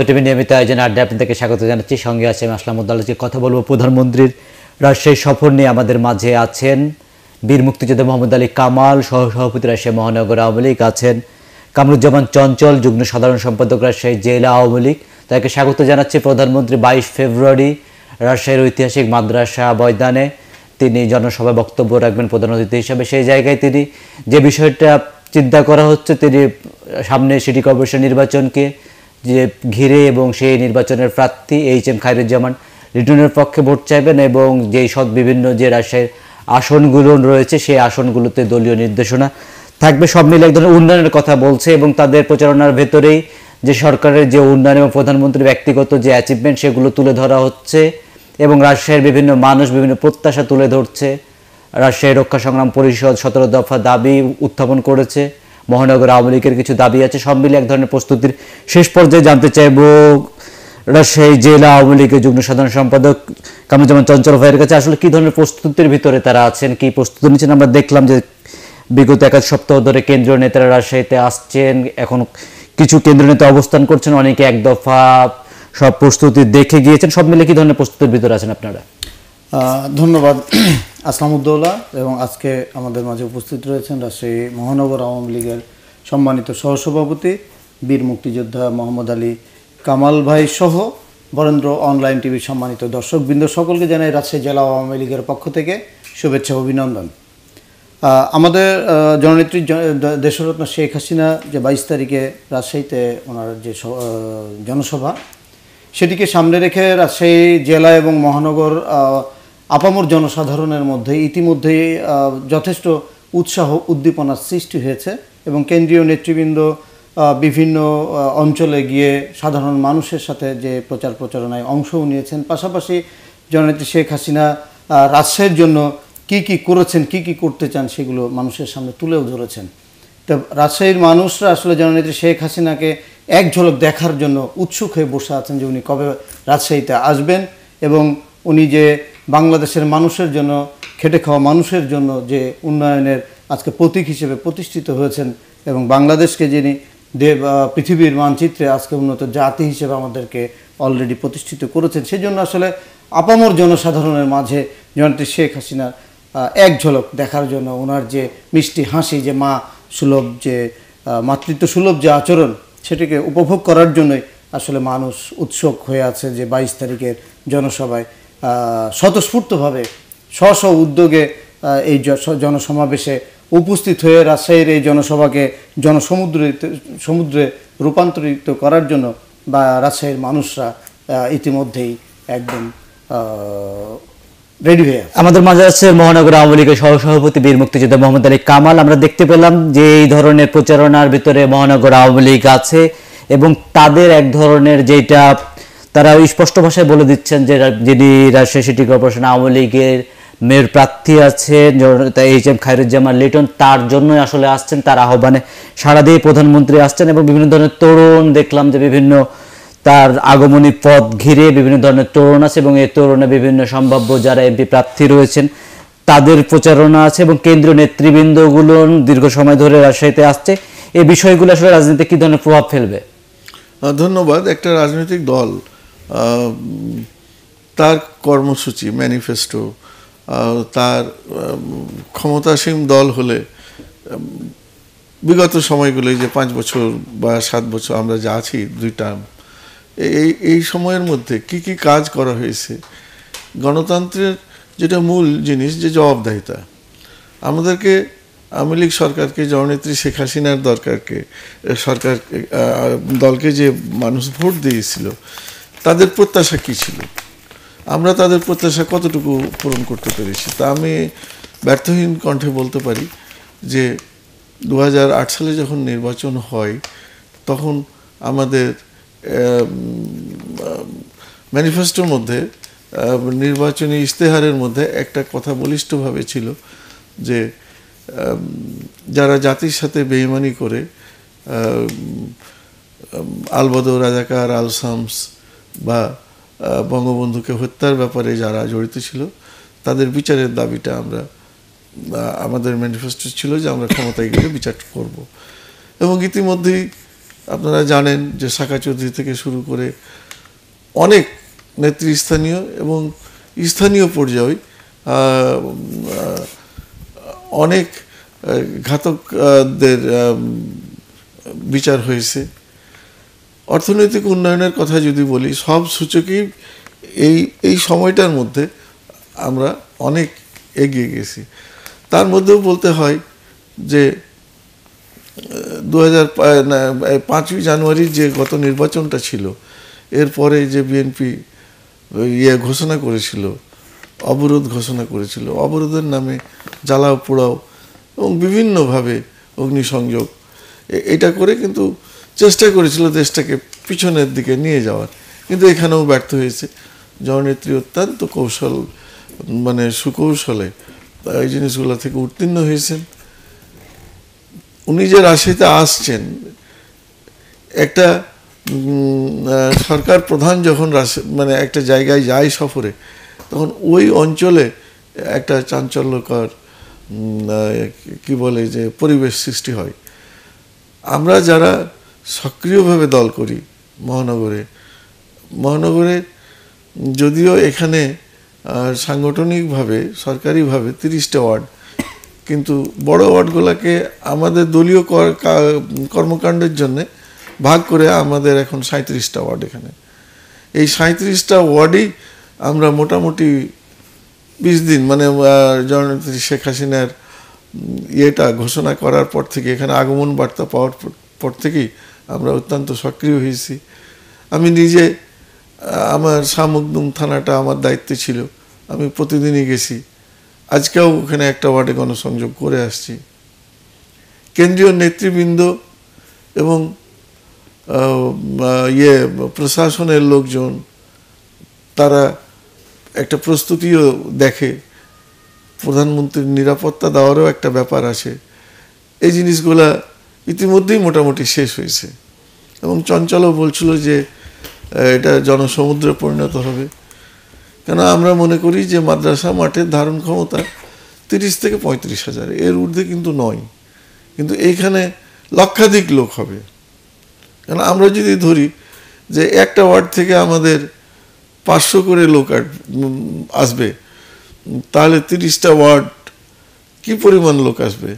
রত্ন নিয়মিত আয়োজন আড্ডা আপনাদেরকে স্বাগত জানাচ্ছি সঙ্গে আছে আমি আসলাম উদ্দালকে কথা বলবো প্রধানমন্ত্রীর রাজশাহী সফর নিয়ে আমাদের মাঝে আছেন বীর মুক্তিযোদ্ধা মোহাম্মদ আলী কামাল সহ সভাপতি রাজশাহী মহানগর আওয়ামী লীগ আছেন কামরুজ্জামান চঞ্চল যুগ্ম সাধারণ সম্পাদক রাজশাহী জেলা আওয়ামী লীগ তাকে স্বাগত জানাচ্ছি প্রধানমন্ত্রী বাইশ ফেব্রুয়ারি রাজশাহীর ঐতিহাসিক মাদ্রাসা ময়দানে তিনি জনসভায় বক্তব্য রাখবেন প্রধান অতিথি হিসেবে সেই জায়গায় তিনি যে বিষয়টা চিন্তা করা হচ্ছে তিনি সামনে সিটি কর্পোরেশন নির্বাচনকে যে ঘিরে এবং সেই নির্বাচনের প্রার্থী এইচ এম খায়রুজ্জামান রিটার্নের পক্ষে ভোট চাইবেন এবং যেই সৎ বিভিন্ন যে রাজশাহীর আসনগুলো রয়েছে সেই আসনগুলোতে দলীয় নির্দেশনা থাকবে সব মিলে এক ধরনের উন্নয়নের কথা বলছে এবং তাদের প্রচারণার ভেতরেই যে সরকারের যে উন্নয়ন এবং প্রধানমন্ত্রীর ব্যক্তিগত যে অ্যাচিভমেন্ট সেগুলো তুলে ধরা হচ্ছে এবং রাজশাহীর বিভিন্ন মানুষ বিভিন্ন প্রত্যাশা তুলে ধরছে রাজশাহী রক্ষা সংগ্রাম পরিষদ সতেরো দফা দাবি উত্থাপন করেছে মহানগর আওয়ামী লীগের কিছু দাবি আছে সব মিলে এক ধরনের প্রস্তুতির শেষ পর্যায়ে জানতে চাইব রাজশাহী জেলা আওয়ামী লীগের যুগ্ম সাধারণ সম্পাদক কামরুজ্জামান চঞ্চল ভাইয়ের কাছে আসলে কি ধরনের প্রস্তুতির ভিতরে তারা আছেন কি প্রস্তুতি নিচ্ছেন আমরা দেখলাম যে বিগত এক সপ্তাহ ধরে কেন্দ্রীয় নেতারা রাজশাহীতে আসছেন এখন কিছু কেন্দ্রীয় নেতা অবস্থান করছেন অনেকে এক দফা সব প্রস্তুতি দেখে গিয়েছেন সব মিলে কি ধরনের প্রস্তুতির ভিতরে আছেন আপনারা ধন্যবাদ আসলামুদ্দৌলা এবং আজকে আমাদের মাঝে উপস্থিত রয়েছেন রাজশাহী মহানগর আওয়ামী লীগের সম্মানিত সহসভাপতি বীর মুক্তিযোদ্ধা মোহাম্মদ আলী কামাল ভাই সহ বরেন্দ্র অনলাইন টিভির সম্মানিত দর্শকবৃন্দ সকলকে জানাই রাজশাহী জেলা আওয়ামী লীগের পক্ষ থেকে শুভেচ্ছা অভিনন্দন আমাদের জননেত্রী দেশরত্ন শেখ হাসিনা যে বাইশ তারিখে রাজশাহীতে ওনার যে জনসভা সেটিকে সামনে রেখে রাজশাহী জেলা এবং মহানগর আপামর জনসাধারণের মধ্যে ইতিমধ্যে যথেষ্ট উৎসাহ উদ্দীপনার সৃষ্টি হয়েছে এবং কেন্দ্রীয় নেতৃবৃন্দ বিভিন্ন অঞ্চলে গিয়ে সাধারণ মানুষের সাথে যে প্রচার প্রচারণায় অংশও নিয়েছেন পাশাপাশি জননেত্রী শেখ হাসিনা রাজশাহীর জন্য কি কি করেছেন কি কি করতে চান সেগুলো মানুষের সামনে তুলেও ধরেছেন তো রাজশাহীর মানুষরা আসলে জননেত্রী শেখ হাসিনাকে এক ঝলক দেখার জন্য উৎসুক হয়ে বসে আছেন যে উনি কবে রাজশাহীতে আসবেন এবং উনি যে বাংলাদেশের মানুষের জন্য খেটে খাওয়া মানুষের জন্য যে উন্নয়নের আজকে প্রতীক হিসেবে প্রতিষ্ঠিত হয়েছেন এবং বাংলাদেশকে যিনি দেব পৃথিবীর মানচিত্রে আজকে উন্নত জাতি হিসেবে আমাদেরকে অলরেডি প্রতিষ্ঠিত করেছেন সেই জন্য আসলে আপামর জনসাধারণের মাঝে জনটি শেখ হাসিনার এক ঝলক দেখার জন্য ওনার যে মিষ্টি হাসি যে মা সুলভ যে মাতৃত্ব সুলভ যে আচরণ সেটিকে উপভোগ করার জন্যই আসলে মানুষ উৎসুক হয়ে আছে যে বাইশ তারিখের জনসভায় স্বতঃস্ফূর্তভাবে স্ব স্ব উদ্যোগে এই জনসমাবেশে উপস্থিত হয়ে রাজশাহীর এই জনসভাকে জনসমুদ্রে সমুদ্রে রূপান্তরিত করার জন্য বা রাজশাহীর মানুষরা ইতিমধ্যেই একদম রেডি হয়ে আমাদের মাঝে আছে মহানগর আওয়ামী লীগের সহসভাপতি বীর মুক্তিযোদ্ধা মোহাম্মদ আলী কামাল আমরা দেখতে পেলাম যে এই ধরনের প্রচারণার ভিতরে মহানগর আওয়ামী লীগ আছে এবং তাদের এক ধরনের যেটা তারা স্পষ্ট ভাষায় বলে দিচ্ছেন যে যিনি রাজশাহী সিটি কর্পোরেশন আওয়ামী লীগের মেয়র প্রার্থী আছেন এইচ এম খায়রুজ্জামান লিটন তার জন্যই আসলে আসছেন তার আহ্বানে সারা দিয়ে প্রধানমন্ত্রী আসছেন এবং বিভিন্ন ধরনের তরুণ দেখলাম যে বিভিন্ন তার আগমনী পথ ঘিরে বিভিন্ন ধরনের তরুণ আছে এবং এই তরুণে বিভিন্ন সম্ভাব্য যারা এমপি প্রার্থী রয়েছেন তাদের প্রচারণা আছে এবং কেন্দ্রীয় নেতৃবৃন্দগুলো দীর্ঘ সময় ধরে রাজশাহীতে আসছে এই বিষয়গুলো আসলে রাজনীতিতে কী ধরনের প্রভাব ফেলবে ধন্যবাদ একটা রাজনৈতিক দল তার কর্মসূচি ম্যানিফেস্টো তার ক্ষমতাসীন দল হলে বিগত সময়গুলোয় যে পাঁচ বছর বা সাত বছর আমরা যা আছি দুই টার্ম এই এই সময়ের মধ্যে কি কি কাজ করা হয়েছে গণতন্ত্রের যেটা মূল জিনিস যে জবাবদায়িতা আমাদেরকে আওয়ামী লীগ সরকারকে জননেত্রী শেখ হাসিনার দরকারকে সরকার দলকে যে মানুষ ভোট দিয়েছিল তাদের প্রত্যাশা কী ছিল আমরা তাদের প্রত্যাশা কতটুকু পূরণ করতে পেরেছি তা আমি ব্যর্থহীন কণ্ঠে বলতে পারি যে দু সালে যখন নির্বাচন হয় তখন আমাদের ম্যানিফেস্টোর মধ্যে নির্বাচনী ইশতেহারের মধ্যে একটা কথা বলিষ্ঠভাবে ছিল যে যারা জাতির সাথে বেইমানি করে আলবদ রাজাকার আলসামস বা বঙ্গবন্ধুকে হত্যার ব্যাপারে যারা জড়িত ছিল তাদের বিচারের দাবিটা আমরা আমাদের ম্যানিফেস্টো ছিল যে আমরা ক্ষমতায় গেলে বিচার করব এবং ইতিমধ্যেই আপনারা জানেন যে শাখা চৌধুরী থেকে শুরু করে অনেক নেতৃস্থানীয় এবং স্থানীয় পর্যায়ে অনেক ঘাতকদের বিচার হয়েছে অর্থনৈতিক উন্নয়নের কথা যদি বলি সব সূচকই এই এই সময়টার মধ্যে আমরা অনেক এগিয়ে গেছি তার মধ্যেও বলতে হয় যে দু হাজার পাঁচই জানুয়ারির যে গত নির্বাচনটা ছিল এরপরে যে বিএনপি ইয়ে ঘোষণা করেছিল অবরোধ ঘোষণা করেছিল অবরোধের নামে জ্বালাও পোড়াও এবং বিভিন্নভাবে অগ্নিসংযোগ এটা করে কিন্তু চেষ্টা করেছিল দেশটাকে পিছনের দিকে নিয়ে যাওয়ার কিন্তু এখানেও ব্যর্থ হয়েছে জননেত্রী অত্যন্ত কৌশল মানে সুকৌশলে এই জিনিসগুলো থেকে উত্তীর্ণ হয়েছেন উনি যে রাশিতে আসছেন একটা সরকার প্রধান যখন মানে একটা জায়গায় যায় সফরে তখন ওই অঞ্চলে একটা চাঞ্চল্যকর কি বলে যে পরিবেশ সৃষ্টি হয় আমরা যারা সক্রিয়ভাবে দল করি মহানগরে মহানগরে যদিও এখানে সাংগঠনিকভাবে সরকারিভাবে তিরিশটা ওয়ার্ড কিন্তু বড় ওয়ার্ডগুলোকে আমাদের দলীয় কর্মকাণ্ডের জন্যে ভাগ করে আমাদের এখন সাঁত্রিশটা ওয়ার্ড এখানে এই সাঁত্রিশটা ওয়ার্ডই আমরা মোটামুটি বিশ দিন মানে জননেত্রী শেখ হাসিনার ইয়েটা ঘোষণা করার পর থেকে এখানে আগমন বার্তা পাওয়ার পর থেকেই আমরা অত্যন্ত সক্রিয় হয়েছি আমি নিজে আমার শামুকদুম থানাটা আমার দায়িত্বে ছিল আমি প্রতিদিনই গেছি আজকেও ওখানে একটা ওয়ার্ডে গণসংযোগ করে আসছি কেন্দ্রীয় নেতৃবৃন্দ এবং ইয়ে প্রশাসনের লোকজন তারা একটা প্রস্তুতিও দেখে প্রধানমন্ত্রীর নিরাপত্তা দেওয়ারও একটা ব্যাপার আছে এই জিনিসগুলা ইতিমধ্যেই মোটামুটি শেষ হয়েছে এবং চঞ্চলও বলছিল যে এটা জনসমুদ্রে পরিণত হবে কেন আমরা মনে করি যে মাদ্রাসা মাঠের ধারণ ক্ষমতা তিরিশ থেকে পঁয়ত্রিশ হাজার এর ঊর্ধ্বে কিন্তু নয় কিন্তু এইখানে লক্ষাধিক লোক হবে কেন আমরা যদি ধরি যে একটা ওয়ার্ড থেকে আমাদের পাঁচশো করে লোক আসবে তাহলে তিরিশটা ওয়ার্ড কি পরিমাণ লোক আসবে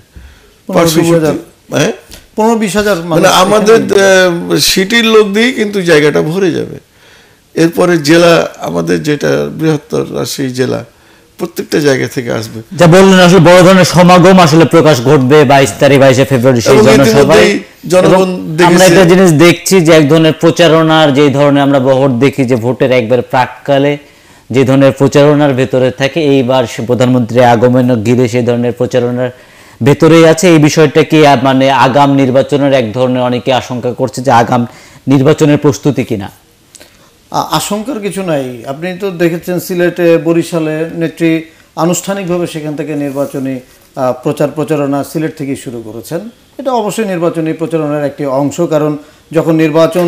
হ্যাঁ পনেরো বিশ হাজার মানে আমাদের সিটির লোক দিয়ে কিন্তু জায়গাটা ভরে যাবে এরপরে জেলা আমাদের যেটা বৃহত্তর রাজশাহী জেলা প্রত্যেকটা জায়গা থেকে আসবে যা বললেন আসলে বড় ধরনের সমাগম আসলে প্রকাশ ঘটবে বাইশ তারিখ বাইশে ফেব্রুয়ারি সেই জনসভায় জনগণ আমরা একটা জিনিস দেখছি যে এক ধরনের প্রচারণার যে ধরনের আমরা বহর দেখি যে ভোটের একবার প্রাককালে যে ধরনের প্রচারণার ভেতরে থাকে এইবার প্রধানমন্ত্রী আগমন ঘিরে সেই ধরনের প্রচারণার ভেতরে আছে এই বিষয়টাকে মানে আগাম নির্বাচনের এক ধরনের অনেকে আশঙ্কা করছে যে আগাম নির্বাচনের প্রস্তুতি কিনা আশঙ্কার কিছু নাই আপনি তো দেখেছেন সিলেটে বরিশালে নেত্রী আনুষ্ঠানিকভাবে সেখান থেকে নির্বাচনী প্রচার প্রচারণা সিলেট থেকেই শুরু করেছেন এটা অবশ্যই নির্বাচনী প্রচারণার একটি অংশ কারণ যখন নির্বাচন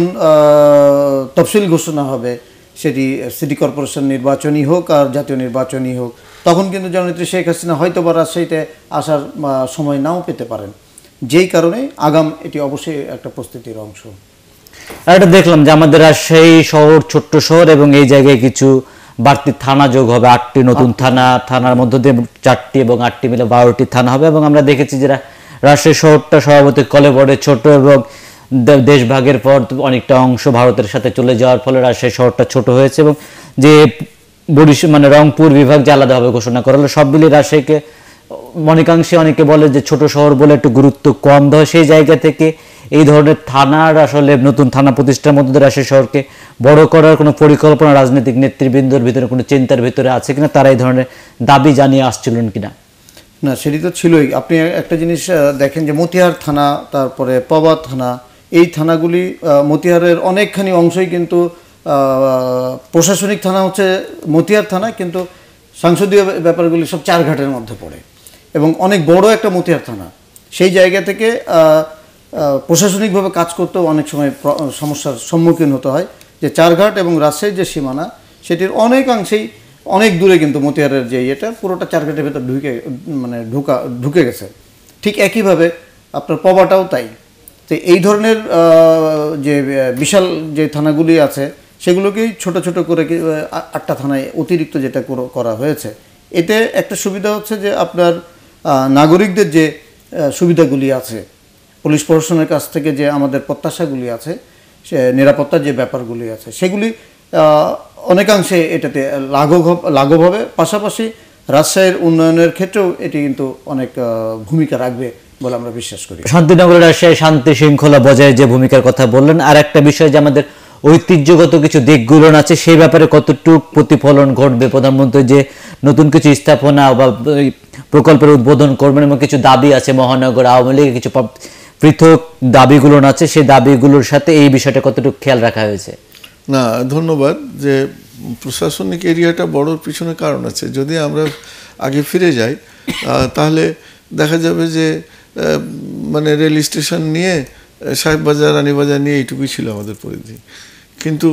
তফসিল ঘোষণা হবে সেটি সিটি কর্পোরেশন নির্বাচনই হোক আর জাতীয় নির্বাচনই হোক তখন কিন্তু জননেত্রী শেখ হাসিনা হয়তো বা রাজশাহীতে আসার সময় নাও পেতে পারেন যেই কারণে আগাম এটি অবশ্যই একটা প্রস্তুতির অংশ একটা দেখলাম যে আমাদের রাজশাহী শহর ছোট্ট শহর এবং এই জায়গায় কিছু বাড়তি থানা যোগ হবে আটটি নতুন থানা থানার মধ্য দিয়ে চারটি এবং আটটি মিলে বারোটি থানা হবে এবং আমরা দেখেছি যে রাজশাহী শহরটা স্বভাবতী কলেবরে ছোট এবং দেশভাগের পর অনেকটা অংশ ভারতের সাথে চলে যাওয়ার ফলে রাজশাহী শহরটা ছোট হয়েছে এবং যে বরিশাল মানে রংপুর বিভাগ যে আলাদাভাবে ঘোষণা করা হলো সব মিলিয়ে রাজশাহীকে অনেকাংশে অনেকে বলে যে ছোট শহর বলে একটু গুরুত্ব কম দেওয়া সেই জায়গা থেকে এই ধরনের থানার আসলে নতুন থানা প্রতিষ্ঠার মধ্যে রাজশাহী শহরকে বড় করার কোনো পরিকল্পনা রাজনৈতিক নেতৃবৃন্দর ভিতরে কোনো চিন্তার ভিতরে আছে কিনা তারা এই ধরনের দাবি জানিয়ে আসছিলেন কিনা না সেটি তো ছিলই আপনি একটা জিনিস দেখেন যে মতিহার থানা তারপরে পবা থানা এই থানাগুলি মতিহারের অনেকখানি অংশই কিন্তু প্রশাসনিক থানা হচ্ছে মতিহার থানা কিন্তু সাংসদীয় ব্যাপারগুলি সব চারঘাটের মধ্যে পড়ে এবং অনেক বড় একটা মতিহার থানা সেই জায়গা থেকে প্রশাসনিকভাবে কাজ করতেও অনেক সময় সমস্যার সম্মুখীন হতে হয় যে চারঘাট এবং রাজশাহীর যে সীমানা সেটির অনেকাংশেই অনেক দূরে কিন্তু মতিহারের যে ইয়েটা পুরোটা চারঘাটের ভেতর ঢুকে মানে ঢুকা ঢুকে গেছে ঠিক একইভাবে আপনার পবাটাও তাই তো এই ধরনের যে বিশাল যে থানাগুলি আছে সেগুলোকেই ছোট ছোট করে আটটা থানায় অতিরিক্ত যেটা করা হয়েছে এতে একটা সুবিধা হচ্ছে যে আপনার নাগরিকদের যে সুবিধাগুলি আছে পুলিশ প্রশাসনের কাছ থেকে যে আমাদের প্রত্যাশাগুলি আছে সে নিরাপত্তার যে ব্যাপারগুলি আছে সেগুলি অনেকাংশে এটাতে লাঘব লাঘব হবে পাশাপাশি রাজশাহীর উন্নয়নের ক্ষেত্রেও এটি কিন্তু অনেক ভূমিকা রাখবে বলে আমরা বিশ্বাস করি শান্তিনগরের রাজশাহী শান্তি শৃঙ্খলা বজায় যে ভূমিকার কথা বললেন আর একটা বিষয় যে আমাদের ঐতিহ্যগত কিছু দিকগুলো আছে সেই ব্যাপারে কতটুক প্রতিফলন ঘটবে প্রধানমন্ত্রী যে নতুন কিছু স্থাপনা বা প্রকল্পের উদ্বোধন করবেন এবং কিছু দাবি আছে মহানগর আওয়ামী লীগের কিছু পৃথক দাবিগুলো আছে সেই দাবিগুলোর সাথে এই বিষয়টা কতটুকু খেয়াল রাখা হয়েছে না ধন্যবাদ যে প্রশাসনিক এরিয়াটা বড় পিছনে কারণ আছে যদি আমরা আগে ফিরে যাই তাহলে দেখা যাবে যে মানে রেল স্টেশন নিয়ে সাহেববাজার রানীবাজার নিয়ে এইটুকুই ছিল আমাদের পরিধি কিন্তু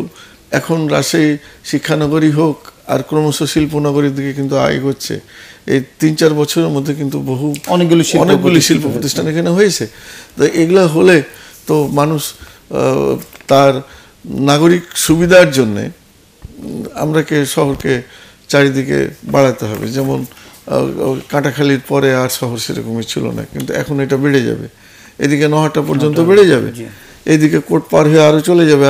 এখন রাজশাহী শিক্ষানগরী হোক আর ক্রমশ শিল্পনগরীর দিকে কিন্তু আয় হচ্ছে এই তিন চার বছরের মধ্যে কিন্তু বহু অনেকগুলি অনেকগুলি শিল্প প্রতিষ্ঠান এখানে হয়েছে তো এগুলো হলে তো মানুষ তার নাগরিক সুবিধার জন্যে আমরাকে শহরকে চারিদিকে বাড়াতে হবে যেমন কাঁটাখালির পরে আর শহর সেরকমই ছিল না কিন্তু এখন এটা বেড়ে যাবে এদিকে নহাটা পর্যন্ত বেড়ে যাবে এদিকে কোট পার হয়ে আরও চলে যাবে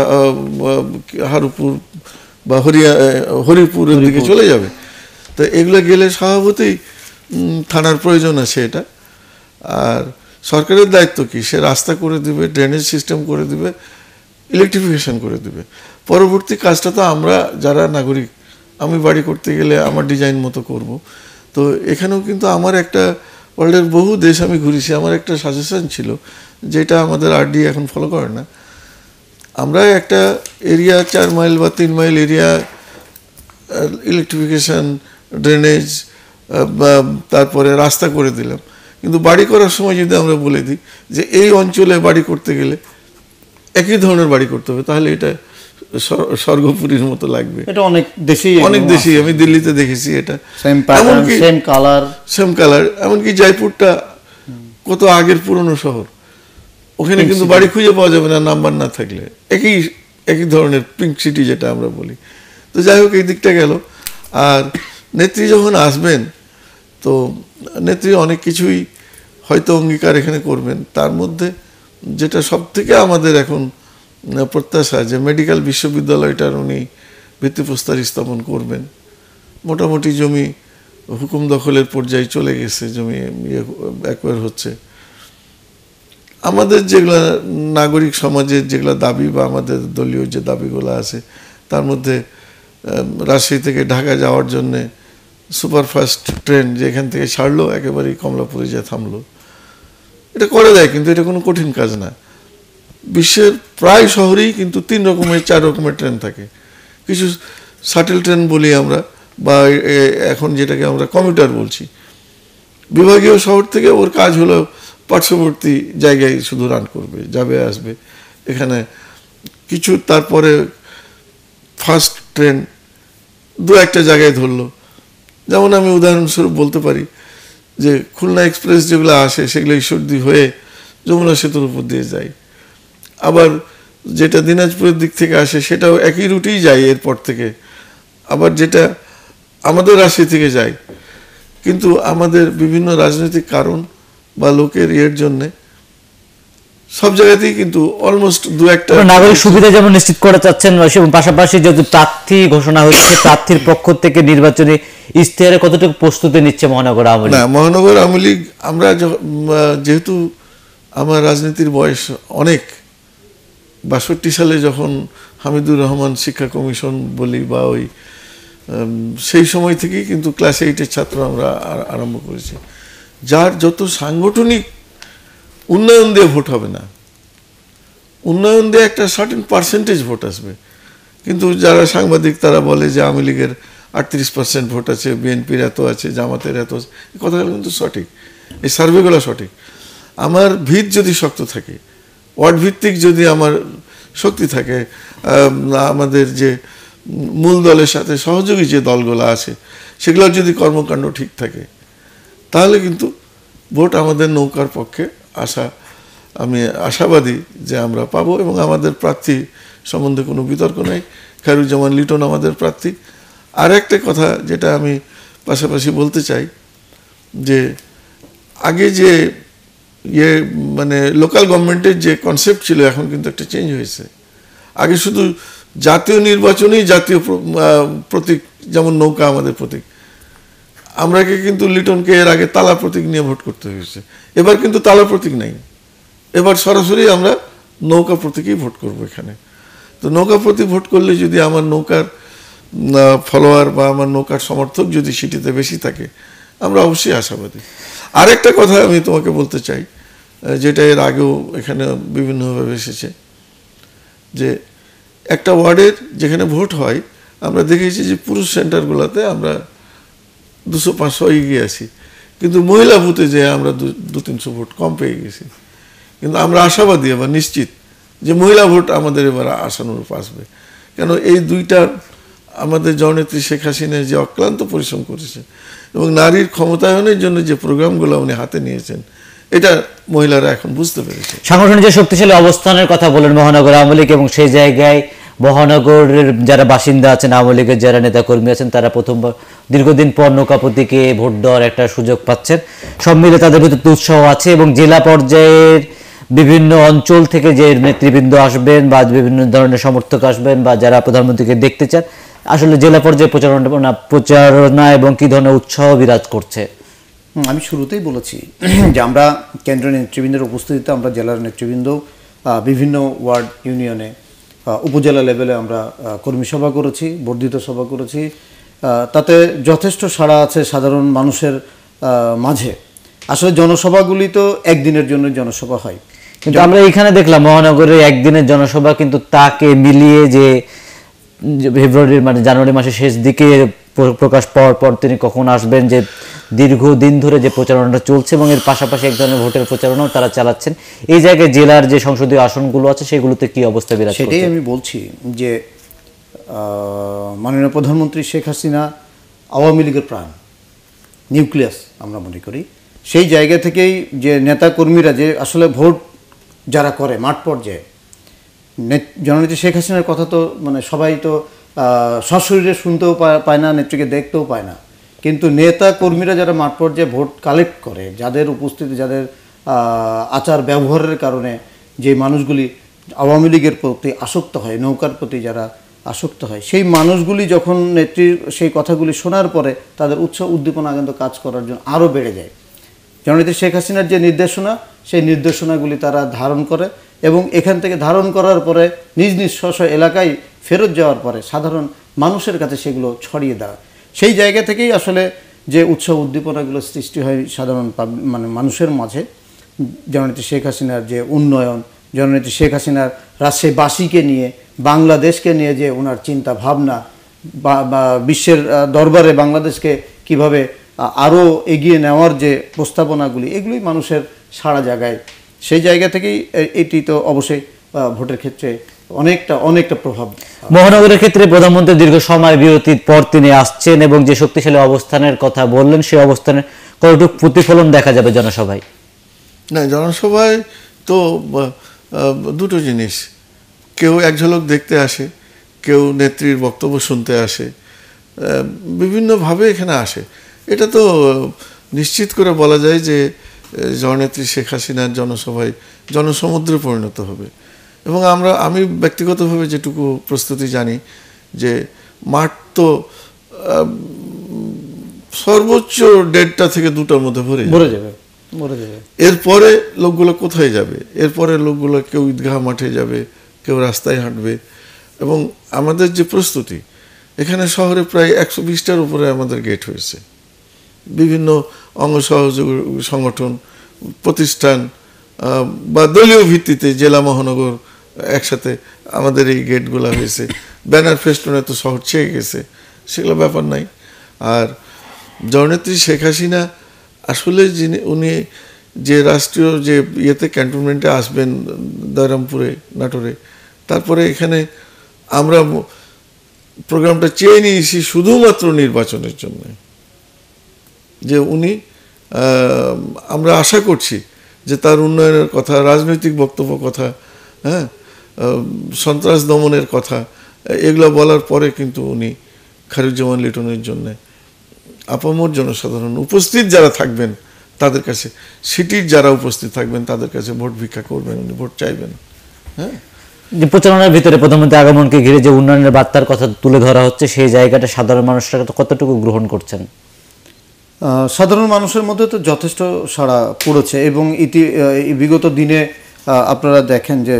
হারুপুর বা হরিয়া হরিপুর দিকে চলে যাবে তো এগুলো গেলে স্বভাবতই থানার প্রয়োজন আছে এটা আর সরকারের দায়িত্ব কি সে রাস্তা করে দিবে ড্রেনেজ সিস্টেম করে দিবে ইলেকট্রিফিকেশন করে দিবে পরবর্তী কাজটা তো আমরা যারা নাগরিক আমি বাড়ি করতে গেলে আমার ডিজাইন মতো করব তো এখানেও কিন্তু আমার একটা ওয়ার্ল্ডের বহু দেশ আমি ঘুরেছি আমার একটা সাজেশন ছিল যেটা আমাদের ডি এখন ফলো করে না আমরা একটা এরিয়া চার মাইল বা তিন মাইল এরিয়া ইলেকট্রিফিকেশান ড্রেনেজ বা তারপরে রাস্তা করে দিলাম কিন্তু বাড়ি করার সময় যদি আমরা বলে দিই যে এই অঞ্চলে বাড়ি করতে গেলে একই ধরনের বাড়ি করতে হবে তাহলে এটা স্বর্গপুরীর মতো লাগবে অনেক দেশেই আমি দিল্লিতে দেখেছি এটা সেম কালার এমনকি জয়পুরটা কত আগের পুরনো শহর ওখানে কিন্তু বাড়ি খুঁজে পাওয়া যাবে না নাম্বার না থাকলে একই একই ধরনের পিঙ্ক সিটি যেটা আমরা বলি তো যাই হোক এই দিকটা গেল আর নেত্রী যখন আসবেন তো নেত্রী অনেক কিছুই হয়তো অঙ্গীকার এখানে করবেন তার মধ্যে যেটা সব থেকে আমাদের এখন প্রত্যাশা যে মেডিকেল বিশ্ববিদ্যালয়টার উনি ভিত্তিপ্রস্তর স্থাপন করবেন মোটামুটি জমি হুকুম দখলের পর্যায়ে চলে গেছে জমি ইয়ে একবার হচ্ছে আমাদের যেগুলো নাগরিক সমাজের যেগুলো দাবি বা আমাদের দলীয় যে দাবিগুলো আছে তার মধ্যে রাজশাহী থেকে ঢাকা যাওয়ার জন্যে সুপারফাস্ট ট্রেন যে এখান থেকে ছাড়লো একেবারেই কমলাপুরে যা থামলো এটা করে দেয় কিন্তু এটা কোনো কঠিন কাজ না বিশ্বের প্রায় শহরেই কিন্তু তিন রকমের চার রকমের ট্রেন থাকে কিছু শাটেল ট্রেন বলি আমরা বা এখন যেটাকে আমরা কমিউটার বলছি বিভাগীয় শহর থেকে ওর কাজ হলো পার্শ্ববর্তী জায়গায় শুধু রান করবে যাবে আসবে এখানে কিছু তারপরে ফার্স্ট ট্রেন দু একটা জায়গায় ধরলো যেমন আমি উদাহরণস্বরূপ বলতে পারি যে খুলনা এক্সপ্রেস যেগুলো আসে সেগুলো ঈশ্বরদী হয়ে যমুনা সেতুর উপর দিয়ে যায় আবার যেটা দিনাজপুরের দিক থেকে আসে সেটাও একই রুটেই যায় এরপর থেকে আবার যেটা আমাদের রাশি থেকে যায় কিন্তু আমাদের বিভিন্ন রাজনৈতিক কারণ বা লোকের ইয়ের জন্যে সব জায়গাতেই কিন্তু অলমোস্ট দু একটা নাগরিক সুবিধা যেমন নিশ্চিত করা চাচ্ছেন পাশাপাশি যেহেতু প্রার্থী ঘোষণা হচ্ছে প্রার্থীর পক্ষ থেকে নির্বাচনী ইশতেহারে কতটুকু প্রস্তুতি নিচ্ছে মহানগর আওয়ামী লীগ মহানগর আওয়ামী লীগ আমরা যেহেতু আমার রাজনীতির বয়স অনেক বাষট্টি সালে যখন হামিদুর রহমান শিক্ষা কমিশন বলি বা ওই সেই সময় থেকেই কিন্তু ক্লাস এইটের ছাত্র আমরা আরম্ভ করেছি যার যত সাংগঠনিক উন্নয়ন দিয়ে ভোট হবে না উন্নয়ন দিয়ে একটা সার্টিন পার্সেন্টেজ ভোট আসবে কিন্তু যারা সাংবাদিক তারা বলে যে আওয়ামী লীগের আটত্রিশ পার্সেন্ট ভোট আছে বিএনপির এত আছে জামাতের এত আছে কথাগুলো কিন্তু সঠিক এই সার্ভেগুলো সঠিক আমার ভিত যদি শক্ত থাকে ওয়ার্ড ভিত্তিক যদি আমার শক্তি থাকে আমাদের যে মূল দলের সাথে সহযোগী যে দলগুলো আছে সেগুলোর যদি কর্মকাণ্ড ঠিক থাকে তাহলে কিন্তু ভোট আমাদের নৌকার পক্ষে আশা আমি আশাবাদী যে আমরা পাব এবং আমাদের প্রার্থী সম্বন্ধে কোনো বিতর্ক নেই খেরুজ্জামান লিটন আমাদের প্রার্থী আর একটা কথা যেটা আমি পাশাপাশি বলতে চাই যে আগে যে ইয়ে মানে লোকাল গভর্নমেন্টের যে কনসেপ্ট ছিল এখন কিন্তু একটা চেঞ্জ হয়েছে আগে শুধু জাতীয় নির্বাচনেই জাতীয় প্রতীক যেমন নৌকা আমাদের প্রতীক আমরাকে কিন্তু লিটনকে এর আগে তালা প্রতীক নিয়ে ভোট করতে হয়েছে এবার কিন্তু তালা প্রতীক নাই এবার সরাসরি আমরা নৌকা প্রতীকেই ভোট করব এখানে তো নৌকা প্রতীক ভোট করলে যদি আমার নৌকার ফলোয়ার বা আমার নৌকার সমর্থক যদি সিটিতে বেশি থাকে আমরা অবশ্যই আশাবাদী আরেকটা কথা আমি তোমাকে বলতে চাই যেটা এর আগেও এখানে বিভিন্নভাবে এসেছে যে একটা ওয়ার্ডের যেখানে ভোট হয় আমরা দেখেছি যে পুরুষ সেন্টারগুলোতে আমরা দুশো পাঁচশো এগিয়ে আছি কিন্তু মহিলা ভোটে যে আমরা দু তিনশো ভোট কম পেয়ে গেছি কিন্তু আমরা আশাবাদী আবার নিশ্চিত যে মহিলা ভোট আমাদের এবার আশানুরূপ আসবে কেন এই দুইটার আমাদের জননেত্রী শেখ হাসিনা যে অক্লান্ত পরিশ্রম করেছেন এবং নারীর ক্ষমতায়নের জন্য যে প্রোগ্রামগুলো উনি হাতে নিয়েছেন এটা মহিলারা এখন বুঝতে পেরেছে সংগঠনের যে শক্তিশালী অবস্থানের কথা বলেন মহানগর আওয়ামী লীগ এবং সেই জায়গায় মহানগরের যারা বাসিন্দা আছেন আওয়ামী লীগের যারা নেতাকর্মী আছেন তারা প্রথমবার দীর্ঘদিন পর নৌকাপতিকে ভোট দেওয়ার একটা সুযোগ পাচ্ছেন সব মিলে তাদের ভিতরে উৎসাহ আছে এবং জেলা পর্যায়ের বিভিন্ন অঞ্চল থেকে যে নেতৃবৃন্দ আসবেন বা বিভিন্ন ধরনের সমর্থক আসবেন বা যারা প্রধানমন্ত্রীকে দেখতে চান আসলে জেলা পর্যায়ে প্রচারণা প্রচারণা এবং কি ধরনের উৎসাহ বিরাজ করছে আমি শুরুতেই বলেছি যে আমরা কেন্দ্রীয় নেতৃবৃন্দের উপস্থিতিতে আমরা জেলার নেতৃবৃন্দ বিভিন্ন ওয়ার্ড ইউনিয়নে উপজেলা লেভেলে আমরা কর্মী সভা করেছি বর্ধিত সভা করেছি তাতে যথেষ্ট সাড়া আছে সাধারণ মানুষের মাঝে আসলে জনসভাগুলি তো একদিনের জন্য জনসভা হয় কিন্তু আমরা এখানে দেখলাম মহানগরে একদিনের জনসভা কিন্তু তাকে মিলিয়ে যে ফেব্রুয়ারি মানে জানুয়ারি মাসের শেষ দিকে প্রকাশ পাওয়ার পর তিনি কখন আসবেন যে দীর্ঘ দিন ধরে যে প্রচারণাটা চলছে এবং এর পাশাপাশি এক ধরনের ভোটের প্রচারণাও তারা চালাচ্ছেন এই জায়গায় জেলার যে সংসদীয় আসনগুলো আছে সেগুলোতে কি অবস্থা বিরাজ সেটাই আমি বলছি যে মাননীয় প্রধানমন্ত্রী শেখ হাসিনা আওয়ামী লীগের প্রাণ নিউক্লিয়াস আমরা মনে করি সেই জায়গা থেকেই যে নেতা কর্মীরা যে আসলে ভোট যারা করে মাঠ পর্যায়ে জননেত্রী শেখ হাসিনার কথা তো মানে সবাই তো সশরীরে শুনতেও পায় না নেত্রীকে দেখতেও পায় না কিন্তু নেতা কর্মীরা যারা মাঠ পর্যায়ে ভোট কালেক্ট করে যাদের উপস্থিতি যাদের আচার ব্যবহারের কারণে যে মানুষগুলি আওয়ামী লীগের প্রতি আসক্ত হয় নৌকার প্রতি যারা আসক্ত হয় সেই মানুষগুলি যখন নেত্রীর সেই কথাগুলি শোনার পরে তাদের উৎসাহ উদ্দীপনা কিন্তু কাজ করার জন্য আরও বেড়ে যায় জননেত্রী শেখ হাসিনার যে নির্দেশনা সেই নির্দেশনাগুলি তারা ধারণ করে এবং এখান থেকে ধারণ করার পরে নিজ নিজ স্ব এলাকায় ফেরত যাওয়ার পরে সাধারণ মানুষের কাছে সেগুলো ছড়িয়ে দেওয়া সেই জায়গা থেকেই আসলে যে উৎসব উদ্দীপনাগুলো সৃষ্টি হয় সাধারণ মানে মানুষের মাঝে জননেত্রী শেখ হাসিনার যে উন্নয়ন জননেত্রী শেখ হাসিনার রাজশাহীবাসীকে নিয়ে বাংলাদেশকে নিয়ে যে ওনার চিন্তা ভাবনা বা বিশ্বের দরবারে বাংলাদেশকে কিভাবে আরও এগিয়ে নেওয়ার যে প্রস্তাবনাগুলি এগুলোই মানুষের সারা জায়গায় সেই জায়গা থেকেই এটি তো অবশ্যই ভোটের ক্ষেত্রে অনেকটা অনেকটা প্রভাব মহানগরের ক্ষেত্রে প্রধানমন্ত্রী দীর্ঘ সময় বিরতির পর তিনি আসছেন এবং যে শক্তিশালী অবস্থানের কথা বললেন সেই অবস্থানের কতটুকু প্রতিফলন দেখা যাবে জনসভায় না জনসভায় তো দুটো জিনিস কেউ এক ঝলক দেখতে আসে কেউ নেত্রীর বক্তব্য শুনতে আসে বিভিন্নভাবে এখানে আসে এটা তো নিশ্চিত করে বলা যায় যে জননেত্রী শেখ হাসিনার জনসভায় জনসমুদ্রে পরিণত হবে এবং আমরা আমি ব্যক্তিগতভাবে যেটুকু প্রস্তুতি জানি যে মাঠ তো সর্বোচ্চ দেড়টা থেকে দুটার মধ্যে ভরে ভরে যাবে এরপরে লোকগুলো কোথায় যাবে এরপরে লোকগুলো কেউ ঈদগাহ মাঠে যাবে কেউ রাস্তায় হাঁটবে এবং আমাদের যে প্রস্তুতি এখানে শহরে প্রায় একশো বিশটার উপরে আমাদের গেট হয়েছে বিভিন্ন অঙ্গ সহযোগ সংগঠন প্রতিষ্ঠান বা দলীয় ভিত্তিতে জেলা মহানগর একসাথে আমাদের এই গেটগুলো হয়েছে ব্যানার ফেস্টুনে তো শহর ছেয়ে গেছে সেগুলো ব্যাপার নাই আর জননেত্রী শেখ হাসিনা আসলে যিনি উনি যে রাষ্ট্রীয় যে ইয়েতে ক্যান্টনমেন্টে আসবেন দয়রামপুরে নাটোরে তারপরে এখানে আমরা প্রোগ্রামটা চেয়ে নিয়েছি শুধুমাত্র নির্বাচনের জন্য যে উনি আমরা আশা করছি যে তার উন্নয়নের কথা রাজনৈতিক বক্তব্য কথা হ্যাঁ সন্ত্রাস দমনের কথা এগুলো বলার পরে কিন্তু উনি খারুজ্জামান লিটনের জন্য আপামর জনসাধারণ উপস্থিত যারা থাকবেন তাদের কাছে সিটির যারা উপস্থিত থাকবেন তাদের কাছে ভোট ভিক্ষা করবেন উনি ভোট চাইবেন হ্যাঁ যে প্রচারণার ভিতরে প্রধানমন্ত্রী আগমনকে ঘিরে যে উন্নয়নের বার্তার কথা তুলে ধরা হচ্ছে সেই জায়গাটা সাধারণ মানুষরা কতটুকু গ্রহণ করছেন সাধারণ মানুষের মধ্যে তো যথেষ্ট সাড়া পড়েছে এবং ইতি বিগত দিনে আপনারা দেখেন যে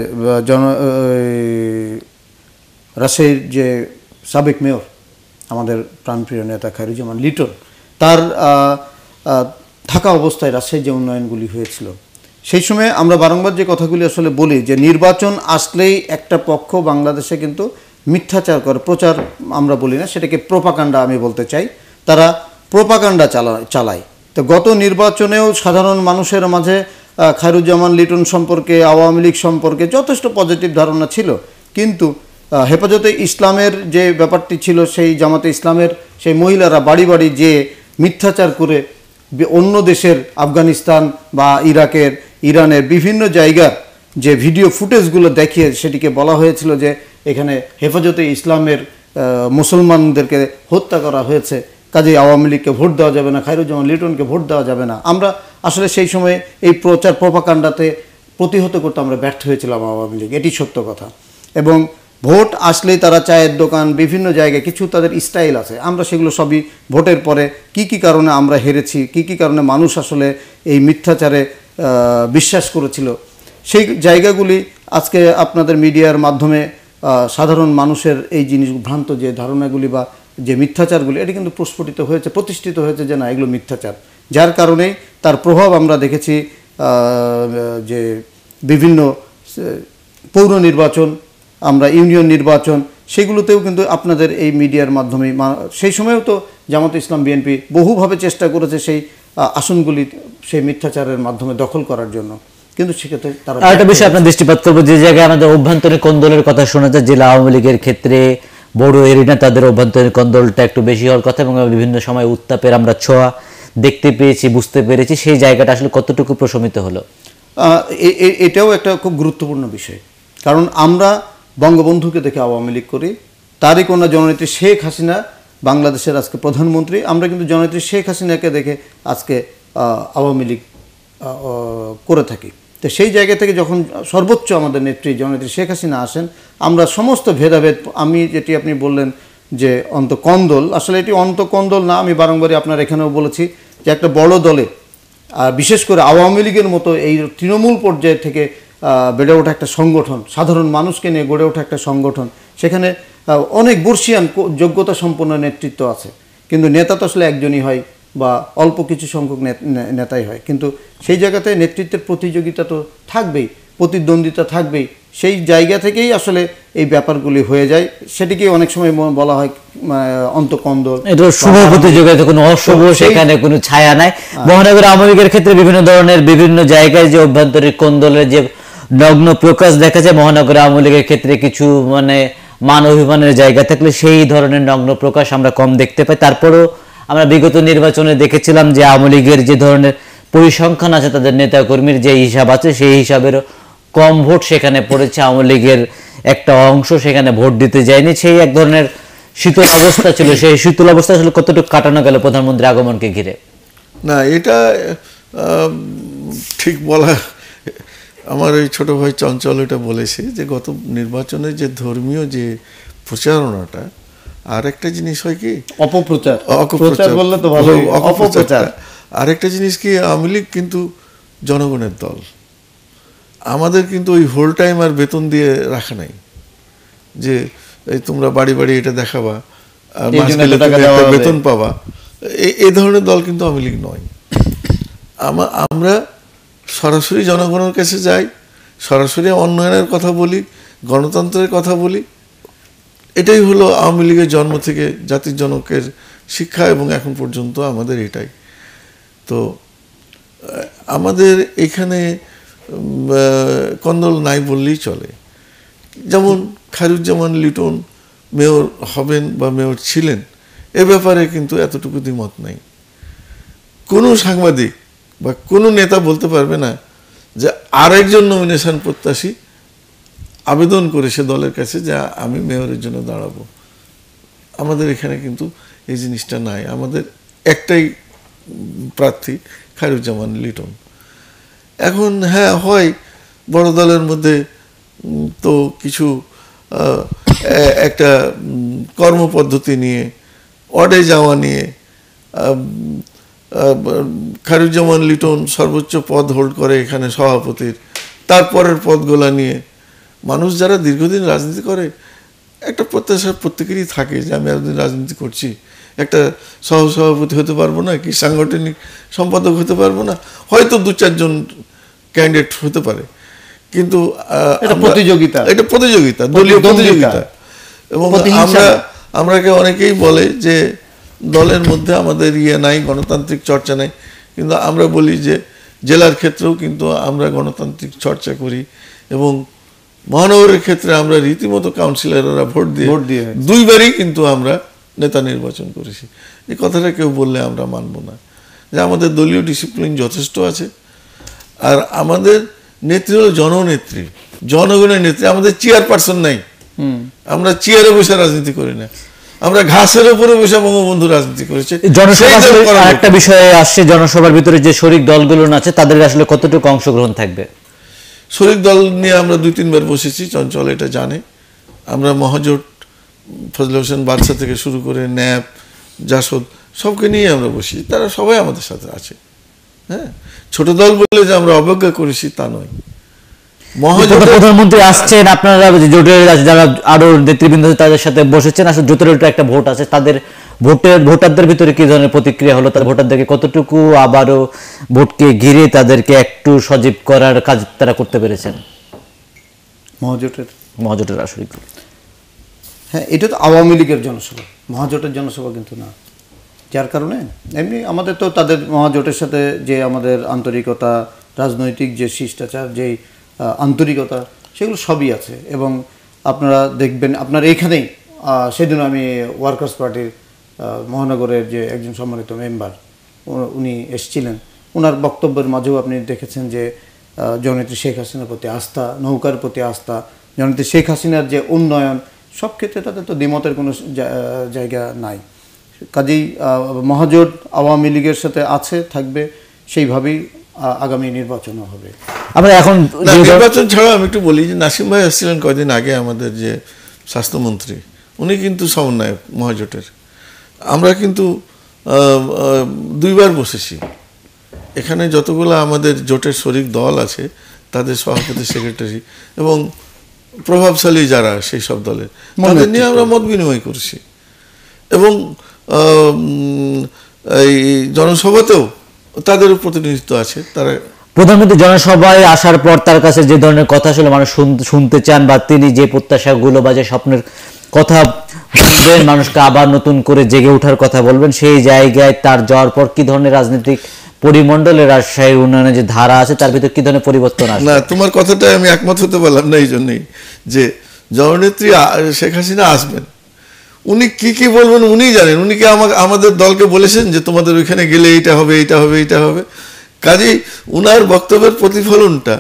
জন রাশের যে সাবেক মেয়র আমাদের প্রাণপ্রিয় নেতা খারিজামান লিটন তার থাকা অবস্থায় রাশের যে উন্নয়নগুলি হয়েছিল সেই সময় আমরা বারংবার যে কথাগুলি আসলে বলি যে নির্বাচন আসলেই একটা পক্ষ বাংলাদেশে কিন্তু মিথ্যাচার করে প্রচার আমরা বলি না সেটাকে প্রোপাকাণ্ডা আমি বলতে চাই তারা প্রোপাকাণ্ডা চালায় চালায় তো গত নির্বাচনেও সাধারণ মানুষের মাঝে খায়রুজ্জামান লিটন সম্পর্কে আওয়ামী লীগ সম্পর্কে যথেষ্ট পজিটিভ ধারণা ছিল কিন্তু হেফাজতে ইসলামের যে ব্যাপারটি ছিল সেই জামাতে ইসলামের সেই মহিলারা বাড়ি বাড়ি যেয়ে মিথ্যাচার করে অন্য দেশের আফগানিস্তান বা ইরাকের ইরানের বিভিন্ন জায়গার যে ভিডিও ফুটেজগুলো দেখিয়ে সেটিকে বলা হয়েছিল যে এখানে হেফাজতে ইসলামের মুসলমানদেরকে হত্যা করা হয়েছে কাজে আওয়ামী লীগকে ভোট দেওয়া যাবে না খায়রুজ্জামান লিটনকে ভোট দেওয়া যাবে না আমরা আসলে সেই সময়ে এই প্রচার প্রপাকাণ্ডাতে প্রতিহত করতে আমরা ব্যর্থ হয়েছিলাম আওয়ামী লীগ এটি সত্য কথা এবং ভোট আসলেই তারা চায়ের দোকান বিভিন্ন জায়গায় কিছু তাদের স্টাইল আছে আমরা সেগুলো সবই ভোটের পরে কি কি কারণে আমরা হেরেছি কি কি কারণে মানুষ আসলে এই মিথ্যাচারে বিশ্বাস করেছিল সেই জায়গাগুলি আজকে আপনাদের মিডিয়ার মাধ্যমে সাধারণ মানুষের এই জিনিস ভ্রান্ত যে ধারণাগুলি বা যে মিথ্যাচারগুলি এটি কিন্তু প্রস্ফুটিত হয়েছে প্রতিষ্ঠিত হয়েছে যে না এগুলো মিথ্যাচার যার কারণে তার প্রভাব আমরা দেখেছি যে বিভিন্ন পৌর নির্বাচন আমরা ইউনিয়ন নির্বাচন সেগুলোতেও কিন্তু আপনাদের এই মিডিয়ার মাধ্যমে সেই সময়েও তো জামাত ইসলাম বিএনপি বহুভাবে চেষ্টা করেছে সেই আসনগুলি সেই মিথ্যাচারের মাধ্যমে দখল করার জন্য কিন্তু সেক্ষেত্রে তারা একটা বিষয় আপনার দৃষ্টিপাত করবো যে জায়গায় আমাদের অভ্যন্তরে কোন দলের কথা শোনা যায় জেলা আওয়ামী লীগের ক্ষেত্রে বড় এরিনা তাদের অভ্যন্তরীণ কন্দলটা একটু বেশি হওয়ার কথা এবং বিভিন্ন সময় উত্তাপের আমরা ছোঁয়া দেখতে পেয়েছি বুঝতে পেরেছি সেই জায়গাটা আসলে কতটুকু প্রশমিত হলো এটাও একটা খুব গুরুত্বপূর্ণ বিষয় কারণ আমরা বঙ্গবন্ধুকে দেখে আওয়ামী লীগ করি তারই কন্যা জননেত্রী শেখ হাসিনা বাংলাদেশের আজকে প্রধানমন্ত্রী আমরা কিন্তু জননেত্রী শেখ হাসিনাকে দেখে আজকে আওয়ামী লীগ করে থাকি তো সেই জায়গা থেকে যখন সর্বোচ্চ আমাদের নেত্রী জননেত্রী শেখ হাসিনা আসেন আমরা সমস্ত ভেদাভেদ আমি যেটি আপনি বললেন যে অন্তকন্দল আসলে এটি অন্তকন্দল না আমি বারংবারই আপনার এখানেও বলেছি যে একটা বড় দলে আর বিশেষ করে আওয়ামী লীগের মতো এই তৃণমূল পর্যায়ে থেকে বেড়ে ওঠা একটা সংগঠন সাধারণ মানুষকে নিয়ে গড়ে ওঠা একটা সংগঠন সেখানে অনেক বর্ষিয়ান যোগ্যতা সম্পন্ন নেতৃত্ব আছে কিন্তু নেতা তো আসলে একজনই হয় বা অল্প কিছু সংখ্যক নেতাই হয় কিন্তু সেই জায়গাতে নেতৃত্বের প্রতিযোগিতা তো থাকবেই প্রতিদ্বন্দ্বিতা থাকবেই সেই জায়গা থেকেই আসলে এই ব্যাপারগুলি হয়ে যায় সেটিকে অনেক সময় বলা হয় অন্তকন্দ এটা শুভ প্রতিযোগিতা কোনো অশুভ সেখানে কোনো ছায়া নাই হ্যাঁ। মহানগর আওয়ামী ক্ষেত্রে বিভিন্ন ধরনের বিভিন্ন জায়গায় যে অভ্যন্তরীণ কোন্দলের যে নগ্ন প্রকাশ দেখা যায় মহানগর আওয়ামী ক্ষেত্রে কিছু মানে মান অভিমানের জায়গা থাকলে সেই ধরনের নগ্ন প্রকাশ আমরা কম দেখতে পাই তারপরেও আমরা বিগত নির্বাচনে দেখেছিলাম যে আওয়ামী লীগের যে ধরনের পরিসংখ্যান আছে তাদের নেতাকর্মীর যে হিসাব আছে সেই হিসাবেরও কম ভোট সেখানে পড়েছে আওয়ামী লীগের একটা অংশ সেখানে ভোট দিতে যায়নি সেই এক ধরনের শীতল অবস্থা ছিল সেই শীতল অবস্থা আসলে কতটুকু কাটানো গেল প্রধানমন্ত্রী আগমনকে ঘিরে না এটা ঠিক বলা আমার ওই ছোটো ভাই চঞ্চল এটা বলেছে যে গত নির্বাচনে যে ধর্মীয় যে প্রচারণাটা আর একটা জিনিস হয় কি অপপ্রচার বললে তো ভালো অপপ্রচার আর একটা জিনিস কি আওয়ামী লীগ কিন্তু জনগণের দল আমাদের কিন্তু ওই হোল টাইম আর বেতন দিয়ে রাখা নাই যে এই তোমরা বাড়ি বাড়ি এটা দেখাবা বেতন পাবা এ ধরনের দল কিন্তু আওয়ামী লীগ নয় আমরা সরাসরি জনগণের কাছে যাই সরাসরি অন্যায়নের কথা বলি গণতন্ত্রের কথা বলি এটাই হলো আওয়ামী লীগের জন্ম থেকে জাতির জনকের শিক্ষা এবং এখন পর্যন্ত আমাদের এটাই তো আমাদের এখানে কন্দল নাই বললেই চলে যেমন খারুজ্জামান লিটন মেয়র হবেন বা মেয়র ছিলেন এ ব্যাপারে কিন্তু এতটুকু দ্বিমত নাই কোনো সাংবাদিক বা কোনো নেতা বলতে পারবে না যে আরেকজন নমিনেশন প্রত্যাশী আবেদন করেছে দলের কাছে যা আমি মেয়রের জন্য দাঁড়াবো আমাদের এখানে কিন্তু এই জিনিসটা নাই আমাদের একটাই প্রার্থী খায়রুজ্জামান লিটন এখন হ্যাঁ হয় বড় দলের মধ্যে তো কিছু একটা কর্মপদ্ধতি নিয়ে অডে যাওয়া নিয়ে খারুজ্জামান লিটন সর্বোচ্চ পদ হোল্ড করে এখানে সভাপতির তারপরের পদগুলা নিয়ে মানুষ যারা দীর্ঘদিন রাজনীতি করে একটা প্রত্যাশা প্রত্যেকেরই থাকে যে আমি এতদিন রাজনীতি করছি একটা সহসভাপতি হতে পারবো না কি সাংগঠনিক সম্পাদক হতে পারবো না হয়তো দু চারজন ক্যান্ডিডেট হতে পারে কিন্তু প্রতিযোগিতা এটা প্রতিযোগিতা দলীয় প্রতিযোগিতা এবং আমরা আমরাকে অনেকেই বলে যে দলের মধ্যে আমাদের ইয়ে নাই গণতান্ত্রিক চর্চা নাই কিন্তু আমরা বলি যে জেলার ক্ষেত্রেও কিন্তু আমরা গণতান্ত্রিক চর্চা করি এবং মহানগরের ক্ষেত্রে আমরা রীতিমতো কাউন্সিলররা ভোট দিয়ে ভোট দিয়ে দুইবারই কিন্তু আমরা নেতা নির্বাচন করেছি এই কথাটা কেউ বললে আমরা মানব না যে আমাদের দলীয় ডিসিপ্লিন যথেষ্ট আছে আর আমাদের নেত্রী হল জননেত্রী জনগণের নেত্রী আমাদের চেয়ার পার্সন নাই আমরা চেয়ারে বসে রাজনীতি করি না আমরা ঘাসের উপরে বসে বঙ্গবন্ধু রাজনীতি করেছে জনসভা একটা বিষয়ে আসছে জনসভার ভিতরে যে শরিক দলগুলো আছে তাদের আসলে কতটুকু অংশগ্রহণ থাকবে শরিক দল নিয়ে আমরা দুই তিনবার বসেছি চঞ্চল এটা জানে আমরা মহাজোট ফজল হোসেন বাদশা থেকে শুরু করে ন্যাপ জাসদ সবকে নিয়ে আমরা বসি তারা সবাই আমাদের সাথে আছে হ্যাঁ ছোট দল বলে যে আমরা অবজ্ঞা করেছি তা নয় আসছেন আপনারা জোটের যারা আরো নেতৃবৃন্দ তাদের সাথে বসেছেন আসলে জোটের একটা ভোট আছে তাদের ভোটের ভোটারদের ভিতরে কি ধরনের প্রতিক্রিয়া হলো তার ভোটারদেরকে কতটুকু আবারও ভোটকে ঘিরে তাদেরকে একটু সজীব করার কাজ তারা করতে পেরেছেন মহাজোটের মহাজোটের আসলে হ্যাঁ এটা তো আওয়ামী লীগের জনসভা মহাজোটের জনসভা কিন্তু না যার কারণে এমনি আমাদের তো তাদের মহাজোটের সাথে যে আমাদের আন্তরিকতা রাজনৈতিক যে শিষ্টাচার যেই আন্তরিকতা সেগুলো সবই আছে এবং আপনারা দেখবেন আপনার এইখানেই সেদিন আমি ওয়ার্কার্স পার্টির মহানগরের যে একজন সম্মানিত মেম্বার উনি এসছিলেন ওনার বক্তব্যের মাঝেও আপনি দেখেছেন যে জননেত্রী শেখ হাসিনার প্রতি আস্থা নৌকার প্রতি আস্থা জননেত্রী শেখ হাসিনার যে উন্নয়ন সব ক্ষেত্রে তাদের তো দ্বিমতের কোনো জায়গা নাই কাজেই মহাজোট আওয়ামী লীগের সাথে আছে থাকবে সেইভাবেই আগামী নির্বাচনও হবে আমরা এখন নির্বাচন ছাড়াও আমি একটু বলি যে নাসিম ভাই আসছিলেন কয়েকদিন আগে আমাদের যে স্বাস্থ্যমন্ত্রী উনি কিন্তু সমন্বয়ক মহাজোটের আমরা কিন্তু দুইবার বসেছি এখানে যতগুলো আমাদের জোটের শরিক দল আছে তাদের সভাপতি সেক্রেটারি এবং প্রভাবশালী যারা সেই সব দলের তাদের নিয়ে আমরা মত বিনিময় করছি এবং এই জনসভাতেও তাদেরও প্রতিনিধিত্ব আছে তারা প্রধানমন্ত্রী জনসভায় আসার পর তার কাছে যে ধরনের কথা আসলে মানুষ শুনতে চান বা তিনি যে প্রত্যাশাগুলো বা যে স্বপ্নের কথা বলবেন মানুষকে আবার নতুন করে জেগে ওঠার কথা বলবেন সেই জায়গায় তার যাওয়ার পর কি ধরনের রাজনৈতিক পরিমণ্ডলে রাজশাহীর উন্নয়নের যে ধারা আছে তার ভিতরে কি ধরনের পরিবর্তন আছে না তোমার কথাটা আমি একমত হতে পারলাম না এই জন্যই যে জননেত্রী শেখ হাসিনা আসবেন উনি কি কি বলবেন উনি জানেন উনি কি আমাকে আমাদের দলকে বলেছেন যে তোমাদের ওইখানে গেলে এইটা হবে এইটা হবে এইটা হবে কাজেই উনার বক্তব্যের প্রতিফলনটা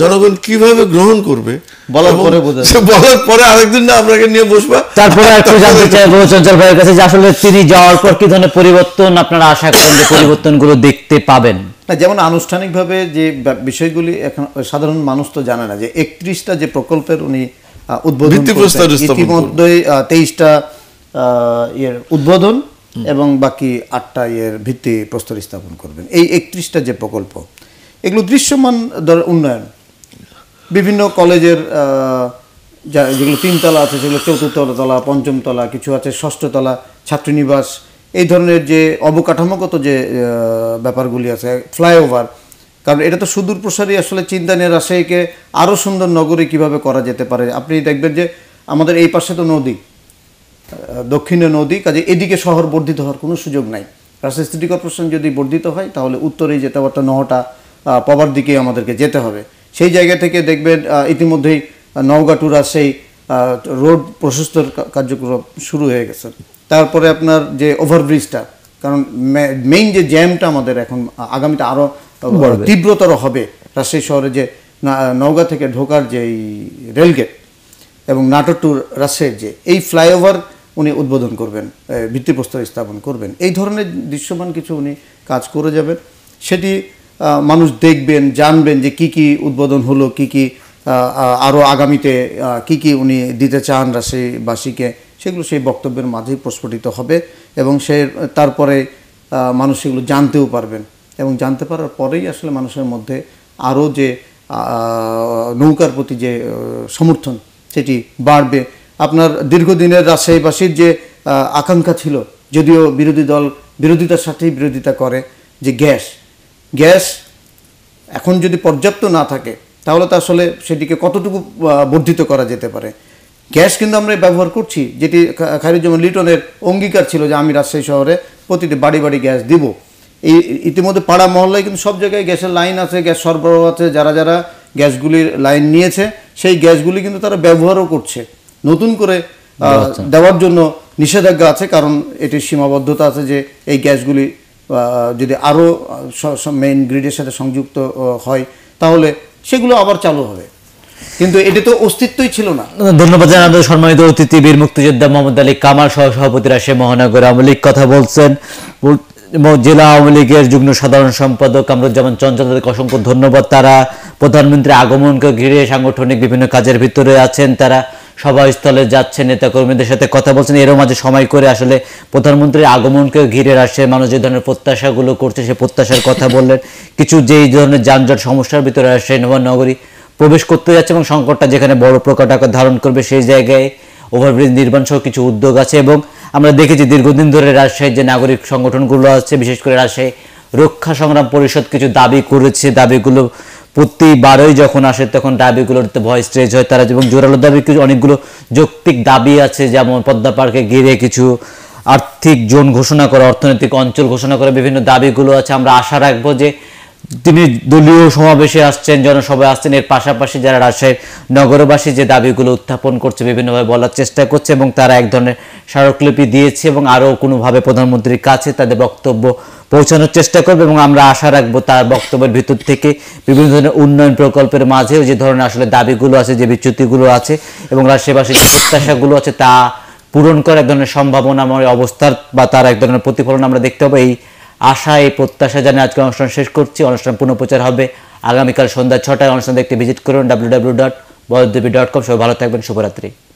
জনগণ কিভাবে গ্রহণ করবে বলার পরে পরে আরেকদিন আপনাকে নিয়ে বসবা তারপরে একটু ভাইয়ের কাছে আসলে তিনি যাওয়ার পর কি ধরনের পরিবর্তন আপনারা আশা করেন যে পরিবর্তনগুলো দেখতে পাবেন না যেমন আনুষ্ঠানিকভাবে যে বিষয়গুলি এখন সাধারণ মানুষ তো জানে না যে একত্রিশটা যে প্রকল্পের উনি উদ্বোধন ইতিমধ্যে তেইশটা ইয়ের উদ্বোধন এবং বাকি আটটা ইয়ের ভিত্তি প্রস্তর স্থাপন করবেন এই একত্রিশটা যে প্রকল্প এগুলো দৃশ্যমান উন্নয়ন বিভিন্ন কলেজের যেগুলো তিনতলা আছে সেগুলো চতুর্থতলা পঞ্চমতলা কিছু আছে ষষ্ঠতলা ছাত্রনিবাস এই ধরনের যে অবকাঠামোগত যে ব্যাপারগুলি আছে ফ্লাইওভার কারণ এটা তো সুদূর প্রসারী আসলে চিন্তা নিয়ে রাজশাহীকে আরও সুন্দর নগরী কিভাবে করা যেতে পারে আপনি দেখবেন যে আমাদের এই পাশে তো নদী দক্ষিণে নদী কাজে এদিকে শহর বর্ধিত হওয়ার কোনো সুযোগ নাই রাজশাহী সিটি কর্পোরেশন যদি বর্ধিত হয় তাহলে উত্তরেই যেতে পারতো নহটা পাবার দিকে আমাদেরকে যেতে হবে সেই জায়গা থেকে দেখবেন ইতিমধ্যেই নওগাঁ টু সেই রোড প্রশস্তর কার্যক্রম শুরু হয়ে গেছে তারপরে আপনার যে ওভারব্রিজটা কারণ মেইন যে জ্যামটা আমাদের এখন আগামীতে আরও তীব্রতর হবে রাজশাহী শহরে যে নওগাঁ থেকে ঢোকার যে রেলগেট এবং নাটোর টু রাজশাহীর যে এই ফ্লাইওভার উনি উদ্বোধন করবেন ভিত্তিপ্রস্তর স্থাপন করবেন এই ধরনের দৃশ্যমান কিছু উনি কাজ করে যাবেন সেটি মানুষ দেখবেন জানবেন যে কি কি উদ্বোধন হলো কি কি আরও আগামীতে কি কি উনি দিতে চান রাশিবাসীকে সেগুলো সেই বক্তব্যের মাঝেই প্রস্ফুটিত হবে এবং সে তারপরে মানুষ সেগুলো জানতেও পারবেন এবং জানতে পারার পরেই আসলে মানুষের মধ্যে আরও যে নৌকার প্রতি যে সমর্থন সেটি বাড়বে আপনার দীর্ঘদিনের রাজশাহীবাসীর যে আকাঙ্ক্ষা ছিল যদিও বিরোধী দল বিরোধিতার সাথেই বিরোধিতা করে যে গ্যাস গ্যাস এখন যদি পর্যাপ্ত না থাকে তাহলে তো আসলে সেটিকে কতটুকু বর্ধিত করা যেতে পারে গ্যাস কিন্তু আমরা ব্যবহার করছি যেটি খায়রুজ্জামান লিটনের অঙ্গীকার ছিল যে আমি রাজশাহী শহরে প্রতিটি বাড়ি বাড়ি গ্যাস দিব এই ইতিমধ্যে পাড়া মহল্লায় কিন্তু সব জায়গায় গ্যাসের লাইন আছে গ্যাস সরবরাহ আছে যারা যারা গ্যাসগুলির লাইন নিয়েছে সেই গ্যাসগুলি কিন্তু তারা ব্যবহারও করছে নতুন করে দেওয়ার জন্য নিষেধাজ্ঞা আছে কারণ এটির সীমাবদ্ধতা আছে যে এই গ্যাসগুলি যদি আরও মেইন গ্রিডের সাথে সংযুক্ত হয় তাহলে সেগুলো আবার চালু হবে কিন্তু এটা তো অস্তিত্বই ছিল না ধন্যবাদ জানাবো সম্মানিত অতিথি বীর মুক্তিযোদ্ধা মোহাম্মদ আলী কামার সহ সভাপতি রাশে মহানগর আওয়ামী লীগ কথা বলছেন জেলা আওয়ামী লীগের যুগ্ম সাধারণ সম্পাদক কামরুজ্জামান চঞ্চল তাদেরকে অসংখ্য ধন্যবাদ তারা প্রধানমন্ত্রী আগমনকে ঘিরে সাংগঠনিক বিভিন্ন কাজের ভিতরে আছেন তারা সভাস্থলে যাচ্ছেন নেতাকর্মীদের সাথে কথা বলছেন এরও মাঝে সময় করে আসলে প্রধানমন্ত্রীর আগমনকে ঘিরে রাষ্ট্রের মানুষ যে ধরনের প্রত্যাশাগুলো করছে সে প্রত্যাশার কথা বললেন কিছু যেই ধরনের যানজট সমস্যার ভিতরে রাজশাহী নগরী প্রবেশ করতে যাচ্ছে এবং সংকটটা যেখানে বড় প্রকাট আকার ধারণ করবে সেই জায়গায় ওভারব্রিজ নির্মাণ সহ কিছু উদ্যোগ আছে এবং আমরা দেখেছি দীর্ঘদিন ধরে রাজশাহীর যে নাগরিক সংগঠনগুলো আছে বিশেষ করে রাজশাহী রক্ষা সংগ্রাম পরিষদ কিছু দাবি করেছে দাবিগুলো প্রতিবারই যখন আসে তখন দাবিগুলোতে ভয় স্ট্রেজ হয় তারা এবং জোরালো দাবি কিছু অনেকগুলো যৌক্তিক দাবি আছে যেমন পদ্মা পার্কে ঘিরে কিছু আর্থিক জোন ঘোষণা করা অর্থনৈতিক অঞ্চল ঘোষণা করা বিভিন্ন দাবিগুলো আছে আমরা আশা রাখবো যে তিনি দলীয় সমাবেশে আসছেন জনসভায় আসছেন এর পাশাপাশি যারা রাজশাহীর নগরবাসী যে দাবিগুলো উত্থাপন করছে বিভিন্নভাবে বলার চেষ্টা করছে এবং তারা এক ধরনের স্মারকলিপি দিয়েছে এবং আরও কোনোভাবে প্রধানমন্ত্রীর কাছে তাদের বক্তব্য পৌঁছানোর চেষ্টা করবে এবং আমরা আশা রাখবো তার বক্তব্যের ভিতর থেকে বিভিন্ন ধরনের উন্নয়ন প্রকল্পের মাঝেও যে ধরনের আসলে দাবিগুলো আছে যে বিচ্যুতিগুলো আছে এবং আশেপাশে যে প্রত্যাশাগুলো আছে তা পূরণ করার এক ধরনের সম্ভাবনাময় অবস্থার বা তার এক ধরনের প্রতিফলন আমরা দেখতে পাবো এই আশা এই প্রত্যাশা জানিয়ে আজকে অনুষ্ঠান শেষ করছি অনুষ্ঠান পুনঃপ্রচার হবে আগামীকাল সন্ধ্যা ছটায় অনুষ্ঠান দেখতে ভিজিট করুন ডাব্লিউ ডাব্লিউ ডট বয়দেবী ডট কম সবাই ভালো থাকবেন শুভরাত্রি